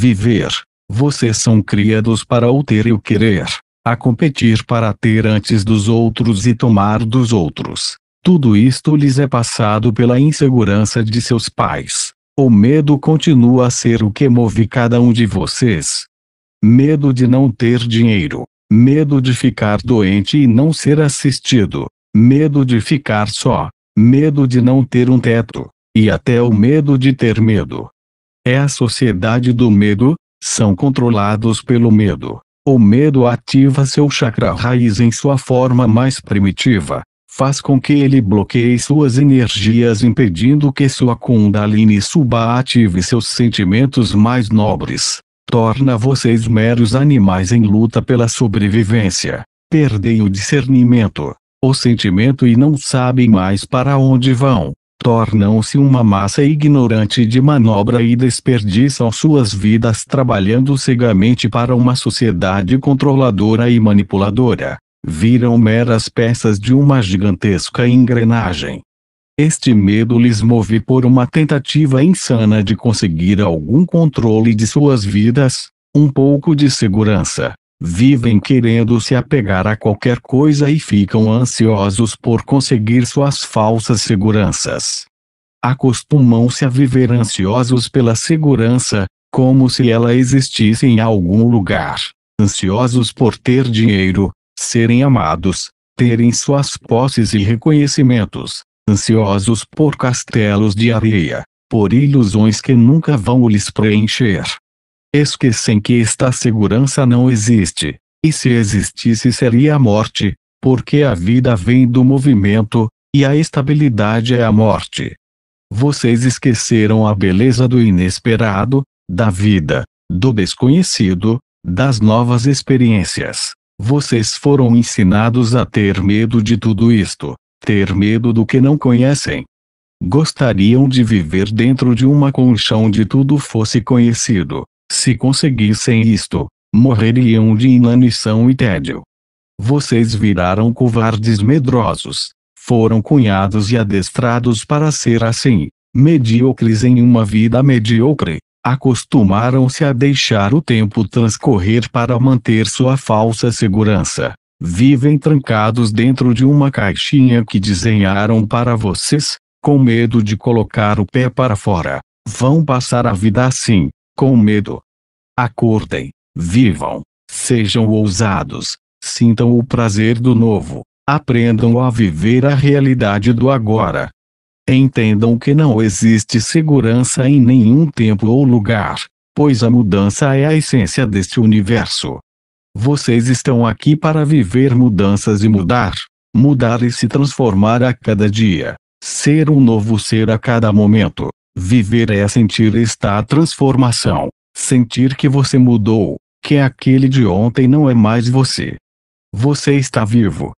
viver. Vocês são criados para o ter e o querer, a competir para ter antes dos outros e tomar dos outros. Tudo isto lhes é passado pela insegurança de seus pais. O medo continua a ser o que move cada um de vocês. Medo de não ter dinheiro, medo de ficar doente e não ser assistido, medo de ficar só, medo de não ter um teto, e até o medo de ter medo. É a sociedade do medo, são controlados pelo medo. O medo ativa seu chakra raiz em sua forma mais primitiva, faz com que ele bloqueie suas energias impedindo que sua Kundalini suba ative seus sentimentos mais nobres. Torna vocês meros animais em luta pela sobrevivência. Perdem o discernimento, o sentimento e não sabem mais para onde vão tornam-se uma massa ignorante de manobra e desperdiçam suas vidas trabalhando cegamente para uma sociedade controladora e manipuladora. Viram meras peças de uma gigantesca engrenagem. Este medo lhes move por uma tentativa insana de conseguir algum controle de suas vidas, um pouco de segurança, vivem querendo se apegar a qualquer coisa e ficam ansiosos por conseguir suas falsas seguranças Acostumam-se a viver ansiosos pela segurança, como se ela existisse em algum lugar, ansiosos por ter dinheiro, serem amados, terem suas posses e reconhecimentos, ansiosos por castelos de areia, por ilusões que nunca vão lhes preencher, Esquecem que esta segurança não existe, e se existisse seria a morte, porque a vida vem do movimento, e a estabilidade é a morte. Vocês esqueceram a beleza do inesperado, da vida, do desconhecido, das novas experiências. Vocês foram ensinados a ter medo de tudo isto, ter medo do que não conhecem. Gostariam de viver dentro de uma conchão de tudo fosse conhecido, se conseguissem isto, morreriam de inanição e tédio. Vocês viraram covardes medrosos. Foram cunhados e adestrados para ser assim, medíocres em uma vida medíocre. Acostumaram-se a deixar o tempo transcorrer para manter sua falsa segurança. Vivem trancados dentro de uma caixinha que desenharam para vocês, com medo de colocar o pé para fora. Vão passar a vida assim, com medo. Acordem, vivam, sejam ousados, sintam o prazer do novo, aprendam a viver a realidade do agora. Entendam que não existe segurança em nenhum tempo ou lugar, pois a mudança é a essência deste universo. Vocês estão aqui para viver mudanças e mudar, mudar e se transformar a cada dia, ser um novo ser a cada momento. Viver é sentir esta transformação, sentir que você mudou, que aquele de ontem não é mais você. Você está vivo,